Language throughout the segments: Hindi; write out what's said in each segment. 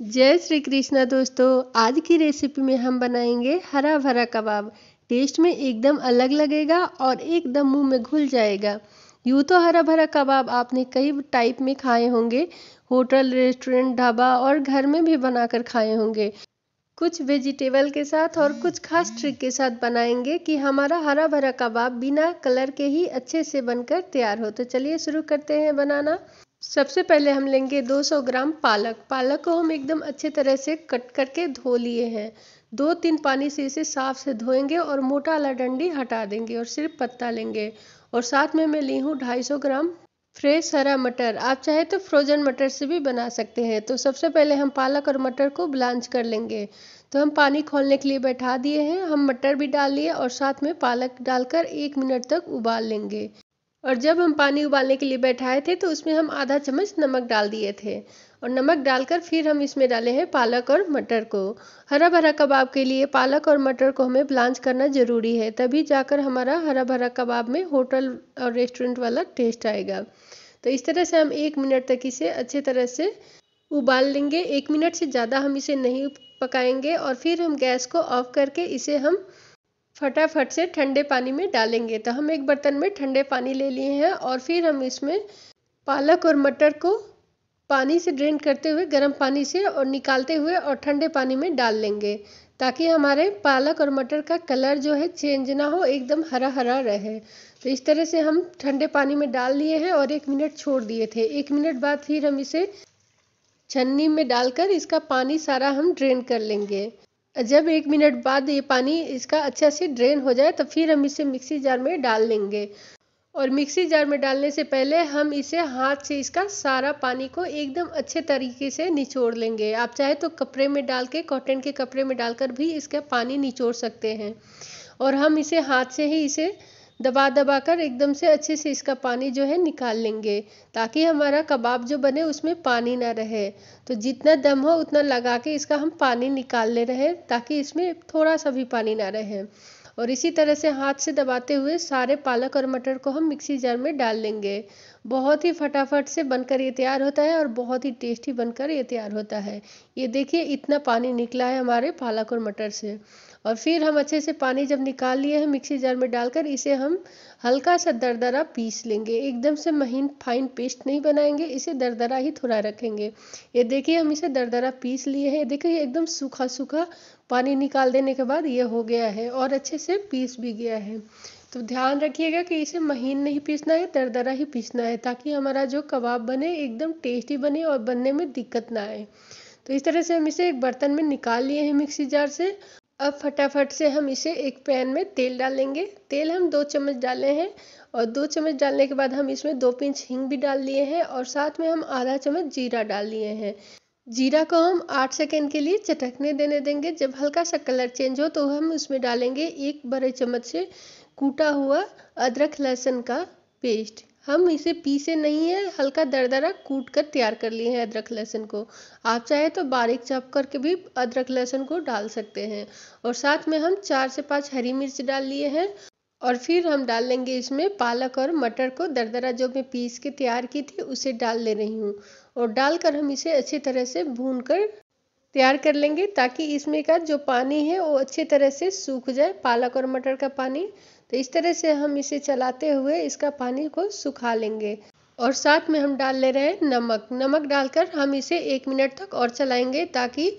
जय श्री कृष्णा दोस्तों आज की रेसिपी में हम बनाएंगे हरा भरा कबाब टेस्ट में एकदम अलग लगेगा और एकदम मुंह में घुल जाएगा यूँ तो हरा भरा कबाब आपने कई टाइप में खाए होंगे होटल रेस्टोरेंट ढाबा और घर में भी बनाकर खाए होंगे कुछ वेजिटेबल के साथ और कुछ खास ट्रिक के साथ बनाएंगे कि हमारा हरा भरा कबाब बिना कलर के ही अच्छे से बनकर तैयार हो तो चलिए शुरू करते हैं बनाना सबसे पहले हम लेंगे 200 ग्राम पालक पालक को हम एकदम अच्छे तरह से कट करके धो लिए हैं दो तीन पानी से इसे साफ से धोएंगे और मोटा वाला डंडी हटा देंगे और सिर्फ पत्ता लेंगे और साथ में मैं ली हूँ 250 ग्राम फ्रेश हरा मटर आप चाहे तो फ्रोजन मटर से भी बना सकते हैं तो सबसे पहले हम पालक और मटर को ब्लांच कर लेंगे तो हम पानी खोलने के लिए बैठा दिए हैं हम मटर भी डाल लिए और साथ में पालक डालकर एक मिनट तक उबाल लेंगे और जब हम पानी उबालने के लिए बैठाए थे तो उसमें हम आधा चम्मच नमक डाल दिए थे और नमक डालकर फिर हम इसमें डाले हैं पालक और मटर को हरा भरा कबाब के लिए पालक और मटर को हमें ब्लांच करना ज़रूरी है तभी जाकर हमारा हरा भरा कबाब में होटल और रेस्टोरेंट वाला टेस्ट आएगा तो इस तरह से हम एक मिनट तक इसे अच्छे तरह से उबाल लेंगे एक मिनट से ज़्यादा हम इसे नहीं पकाएंगे और फिर हम गैस को ऑफ करके इसे हम फटाफट से ठंडे पानी में डालेंगे तो हम एक बर्तन में ठंडे पानी ले लिए हैं और फिर हम इसमें पालक और मटर को पानी से ड्रेन करते हुए गर्म पानी से और निकालते हुए और ठंडे पानी में डाल लेंगे ताकि हमारे पालक और मटर का कलर जो है चेंज ना हो एकदम हरा हरा रहे तो इस तरह से हम ठंडे पानी में डाल लिए हैं और एक मिनट छोड़ दिए थे एक मिनट बाद फिर हम इसे छन्नी में डालकर इसका पानी सारा हम ड्रेन कर लेंगे जब एक मिनट बाद ये पानी इसका अच्छा से ड्रेन हो जाए तो फिर हम इसे मिक्सी जार में डाल लेंगे और मिक्सी जार में डालने से पहले हम इसे हाथ से इसका सारा पानी को एकदम अच्छे तरीके से निचोड़ लेंगे आप चाहे तो कपड़े में डाल के कॉटन के कपड़े में डालकर भी इसका पानी निचोड़ सकते हैं और हम इसे हाथ से ही इसे दबा दबा कर एकदम से अच्छे से इसका पानी जो है निकाल लेंगे ताकि हमारा कबाब जो बने उसमें पानी ना रहे तो जितना दम हो उतना लगा के इसका हम पानी निकाल ले रहे हैं ताकि इसमें थोड़ा सा भी पानी ना रहे और इसी तरह से हाथ से दबाते हुए सारे पालक और मटर को हम मिक्सी जार में डाल लेंगे बहुत ही फटाफट से बनकर ये तैयार होता है और बहुत ही टेस्टी बनकर ये तैयार होता है ये देखिए इतना पानी निकला है हमारे पालक और मटर से और फिर हम अच्छे से पानी जब निकाल लिए हैं मिक्सी जार में डालकर इसे हम हल्का सा दरदरा पीस लेंगे एकदम से महीन फाइन पेस्ट नहीं बनाएंगे इसे दरदरा ही थोड़ा रखेंगे ये देखिए हम इसे दरदरा पीस लिए हैं देखिए एकदम सूखा सूखा पानी निकाल देने के बाद ये हो गया है और अच्छे से पीस भी गया है तो ध्यान रखिएगा कि इसे महीन नहीं पीसना है दरदरा ही पीसना है ताकि हमारा जो कबाब बने एकदम टेस्टी बने और बनने में दिक्कत ना आए तो इस तरह से हम इसे एक बर्तन में निकाल लिए हैं मिक्सी जार से अब फटाफट से हम इसे एक पैन में तेल डालेंगे तेल हम दो चम्मच डाले हैं और दो चम्मच डालने के बाद हम इसमें दो पिंच हींग भी डाल लिए हैं और साथ में हम आधा चम्मच जीरा डाल लिए हैं जीरा को हम आठ सेकेंड के लिए चटकने देने देंगे जब हल्का सा कलर चेंज हो तो हम उसमें डालेंगे एक बड़े चम्मच से कूटा हुआ अदरक लहसुन का पेस्ट हम इसे पीसे नहीं है हल्का दरदरा कूट कर तैयार कर लिए हैं अदरक लहसुन को आप चाहे तो बारीक चॉप करके भी अदरक लहसुन को डाल सकते हैं और साथ में हम चार से पांच हरी मिर्च डाल लिए हैं और फिर हम डाल लेंगे इसमें पालक और मटर को दरदरा जो मैं पीस के तैयार की थी उसे डाल ले रही हूँ और डालकर हम इसे अच्छी तरह से भून कर तैयार कर लेंगे ताकि इसमें का जो पानी है वो अच्छी तरह से सूख जाए पालक और मटर का पानी तो इस तरह से हम इसे चलाते हुए इसका पानी को सुखा लेंगे और साथ में हम डाल ले रहे हैं नमक नमक डालकर हम इसे एक मिनट तक और चलाएंगे ताकि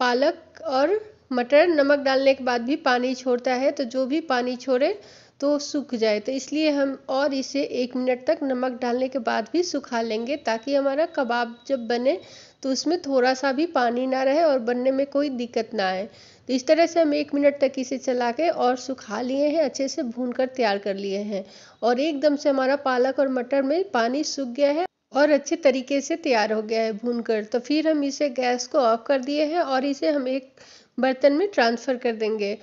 पालक और मटर नमक डालने के बाद भी पानी छोड़ता है तो जो भी पानी छोड़े तो सूख जाए तो इसलिए हम और इसे एक मिनट तक नमक डालने के बाद भी सुखा लेंगे ताकि हमारा कबाब जब बने तो उसमें थोड़ा सा भी पानी ना रहे और बनने में कोई दिक्कत ना आए तो इस तरह से हम एक मिनट तक इसे चला के और सुखा लिए हैं अच्छे से भून कर तैयार कर लिए हैं और एकदम से हमारा पालक और मटर में पानी सूख गया है और अच्छे तरीके से तैयार हो गया है भून कर तो फिर हम इसे गैस को ऑफ कर दिए हैं और इसे हम एक बर्तन में ट्रांसफ़र कर देंगे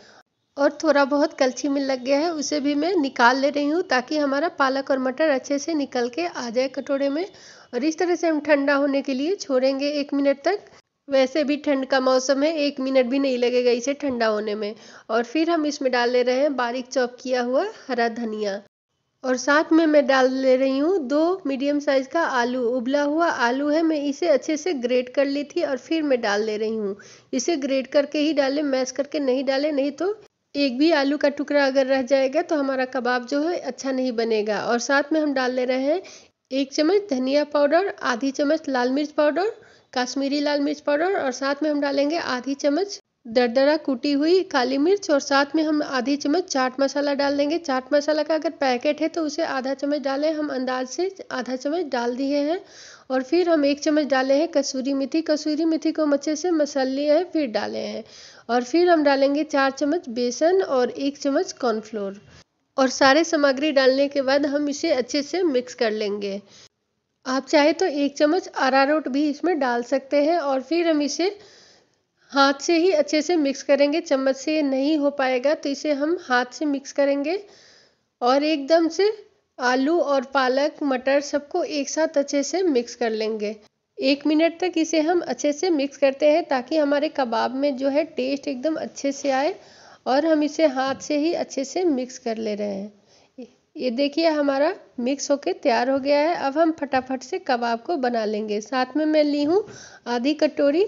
और थोड़ा बहुत कलछी में लग गया है उसे भी मैं निकाल ले रही हूँ ताकि हमारा पालक और मटर अच्छे से निकल के आ जाए कटोरे में और इस तरह से हम ठंडा होने के लिए छोड़ेंगे एक मिनट तक वैसे भी ठंड का मौसम है एक मिनट भी नहीं लगेगा इसे ठंडा होने में और फिर हम इसमें डाल ले रहे हैं बारीक चॉप किया हुआ हरा धनिया और साथ में मैं डाल ले रही हूँ दो मीडियम साइज़ का आलू उबला हुआ आलू है मैं इसे अच्छे से ग्रेट कर ली थी और फिर मैं डाल ले रही हूँ इसे ग्रेट करके ही डाले मैश करके नहीं डाले नहीं तो एक भी आलू का टुकड़ा अगर रह जाएगा तो हमारा कबाब जो है अच्छा नहीं बनेगा और साथ में हम डाल ले रहे हैं एक चम्मच धनिया पाउडर आधी चम्मच लाल मिर्च पाउडर काश्मीरी लाल मिर्च पाउडर और साथ में हम डालेंगे आधी चम्मच दरदरा कूटी हुई काली मिर्च और साथ में हम आधी चम्मच चाट मसाला डाल देंगे चाट मसाला का अगर पैकेट है तो उसे आधा चम्मच डालें हम अंदाज से आधा चम्मच डाल दिए हैं और फिर हम एक चम्मच डाले हैं कसूरी मेथी कसूरी मेथी को हम अच्छे से मसल लिए हैं फिर डाले हैं और फिर हम डालेंगे चार चम्मच बेसन और एक चम्मच कॉर्नफ्लोर और सारे सामग्री डालने के बाद हम इसे अच्छे से मिक्स कर लेंगे आप चाहे तो एक चम्मच अरारोट भी इसमें डाल सकते हैं और फिर हम इसे हाथ से ही अच्छे से मिक्स करेंगे चम्मच से नहीं हो पाएगा तो इसे हम हाथ से मिक्स करेंगे और एकदम से आलू और पालक मटर सबको एक साथ अच्छे से मिक्स कर लेंगे एक मिनट तक इसे हम अच्छे से मिक्स करते हैं ताकि हमारे कबाब में जो है टेस्ट एकदम अच्छे से आए और हम इसे हाथ से ही अच्छे से मिक्स कर ले रहे हैं ये देखिए हमारा मिक्स होके तैयार हो गया है अब हम फटाफट से कबाब को बना लेंगे साथ में मैं ली हूँ आधी कटोरी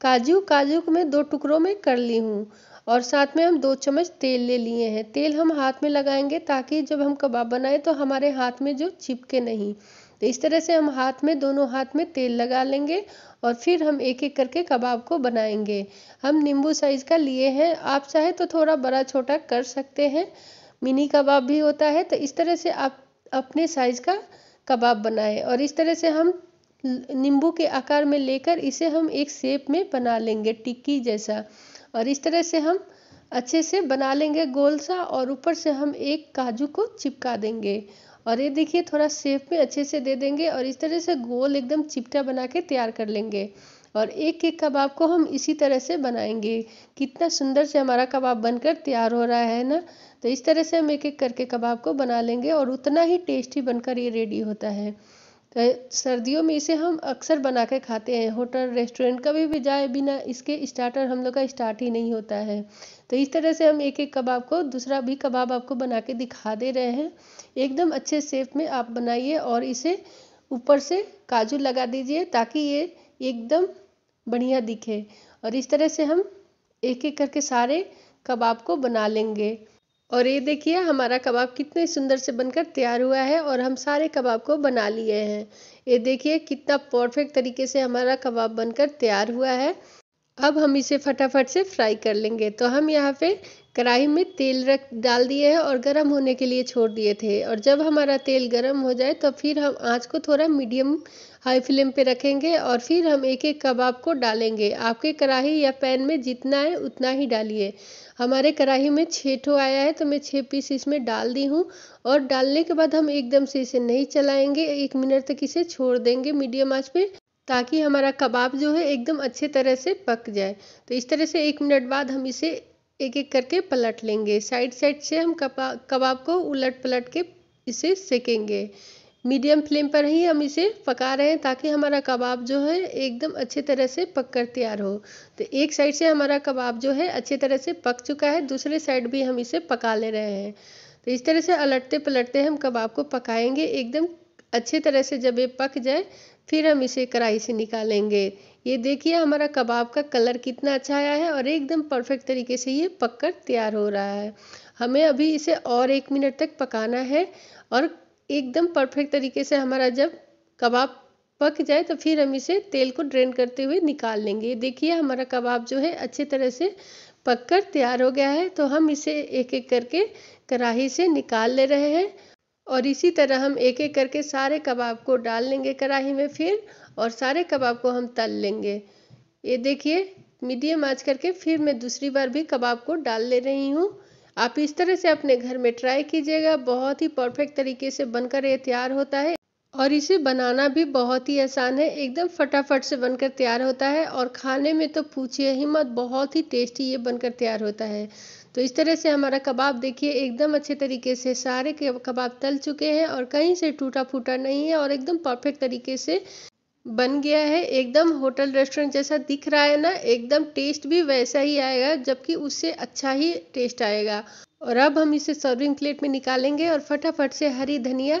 काजू काजू को मैं दो टुकड़ों में कर ली हूँ और साथ में हम दो चम्मच तेल ले लिए हैं तेल हम हाथ में लगाएंगे ताकि जब हम कबाब बनाए तो हमारे हाथ में जो चिपके नहीं तो इस तरह से हम हाथ में दोनों हाथ में तेल लगा लेंगे और फिर हम एक एक करके कबाब को बनाएंगे हम नींबू साइज़ का लिए हैं आप चाहे तो थोड़ा बड़ा छोटा कर सकते हैं मिनी कबाब भी होता है तो इस तरह से आप अपने साइज का कबाब बनाएं और इस तरह से हम नींबू के आकार में लेकर इसे हम एक शेप में बना लेंगे टिक्की जैसा और इस तरह से हम अच्छे से बना लेंगे गोल सा और ऊपर से हम एक काजू को चिपका देंगे और ये देखिए थोड़ा शेप में अच्छे से दे देंगे और इस तरह से गोल एकदम चिपटा बना के तैयार कर लेंगे और एक एक कबाब को हम इसी तरह से बनाएंगे कितना सुंदर से हमारा कबाब बनकर तैयार हो रहा है ना तो इस तरह से हम एक एक करके कबाब को बना लेंगे और उतना ही टेस्टी बनकर ये रेडी होता है तो सर्दियों में इसे हम अक्सर बना के खाते हैं होटल रेस्टोरेंट कभी भी जाए बिना इसके स्टार्टर हम लोग का स्टार्ट ही नहीं होता है तो इस तरह से हम एक एक कबाब को दूसरा भी कबाब आपको बना के दिखा दे रहे हैं एकदम अच्छे शेप में आप बनाइए और इसे ऊपर से काजू लगा दीजिए ताकि ये एकदम बढ़िया दिखे और इस तरह से हम एक एक करके सारे कबाब को बना लेंगे और ये देखिए हमारा कबाब कितने सुंदर से बनकर तैयार हुआ है और हम सारे कबाब को बना लिए हैं ये देखिए कितना परफेक्ट तरीके से हमारा कबाब बनकर तैयार हुआ है अब हम इसे फटाफट से फ्राई कर लेंगे तो हम यहाँ पे कढ़ाई में तेल रख डाल दिए हैं और गरम होने के लिए छोड़ दिए थे और जब हमारा तेल गरम हो जाए तो फिर हम आँच को थोड़ा मीडियम हाई फ्लेम पे रखेंगे और फिर हम एक एक कबाब को डालेंगे आपके कढ़ाई या पैन में जितना है उतना ही डालिए हमारे कढ़ाई में छः ठो आया है तो मैं छः पीस इसमें डाल दी हूँ और डालने के बाद हम एकदम से इसे नहीं चलाएंगे एक मिनट तक इसे छोड़ देंगे मीडियम आँच पे ताकि हमारा कबाब जो है एकदम अच्छे तरह से पक जाए तो इस तरह से एक मिनट बाद हम इसे एक एक करके पलट लेंगे साइड साइड से हम कबाब को उलट पलट के इसे सेकेंगे मीडियम फ्लेम पर ही हम इसे पका रहे हैं ताकि हमारा कबाब जो है एकदम अच्छे तरह से पक कर तैयार हो तो एक साइड से हमारा कबाब जो है अच्छे तरह से पक चुका है दूसरे साइड भी हम इसे पका ले रहे हैं तो इस तरह से अलटते पलटते हम कबाब को पकाएंगे एकदम अच्छे तरह से जब ये पक जाए फिर हम इसे कढ़ाई से निकालेंगे ये देखिए हमारा कबाब का कलर कितना अच्छा आया है और एकदम परफेक्ट तरीके से ये पककर तैयार हो रहा है हमें अभी इसे और एक मिनट तक पकाना है और एकदम परफेक्ट तरीके से हमारा जब कबाब पक जाए तो फिर हम इसे तेल को ड्रेन करते हुए निकाल लेंगे देखिए हमारा कबाब जो है अच्छे तरह से पक कर तैयार हो गया है तो हम इसे एक एक करके कढ़ाही से निकाल ले रहे हैं और इसी तरह हम एक एक करके सारे कबाब को डाल लेंगे कढ़ाही में फिर और सारे कबाब को हम तल लेंगे ये देखिए मीडियम आँच करके फिर मैं दूसरी बार भी कबाब को डाल ले रही हूँ आप इस तरह से अपने घर में ट्राई कीजिएगा बहुत ही परफेक्ट तरीके से बनकर ये तैयार होता है और इसे बनाना भी बहुत ही आसान है एकदम फटाफट से बनकर तैयार होता है और खाने में तो पूछिए ही मत बहुत ही टेस्टी ये बनकर तैयार होता है तो इस तरह से हमारा कबाब देखिए एकदम अच्छे तरीके से सारे कबाब तल चुके हैं और कहीं से टूटा फूटा नहीं है और एकदम परफेक्ट तरीके से बन गया है एकदम होटल रेस्टोरेंट जैसा दिख रहा है ना एकदम टेस्ट भी वैसा ही आएगा जबकि उससे अच्छा ही टेस्ट आएगा और अब हम इसे सर्विंग प्लेट में निकालेंगे और फटाफट से हरी धनिया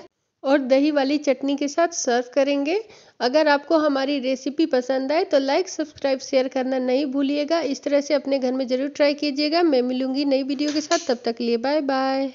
और दही वाली चटनी के साथ सर्व करेंगे अगर आपको हमारी रेसिपी पसंद आए तो लाइक सब्सक्राइब शेयर करना नहीं भूलिएगा इस तरह से अपने घर में ज़रूर ट्राई कीजिएगा मैं मिलूंगी नई वीडियो के साथ तब तक लिए बाय बाय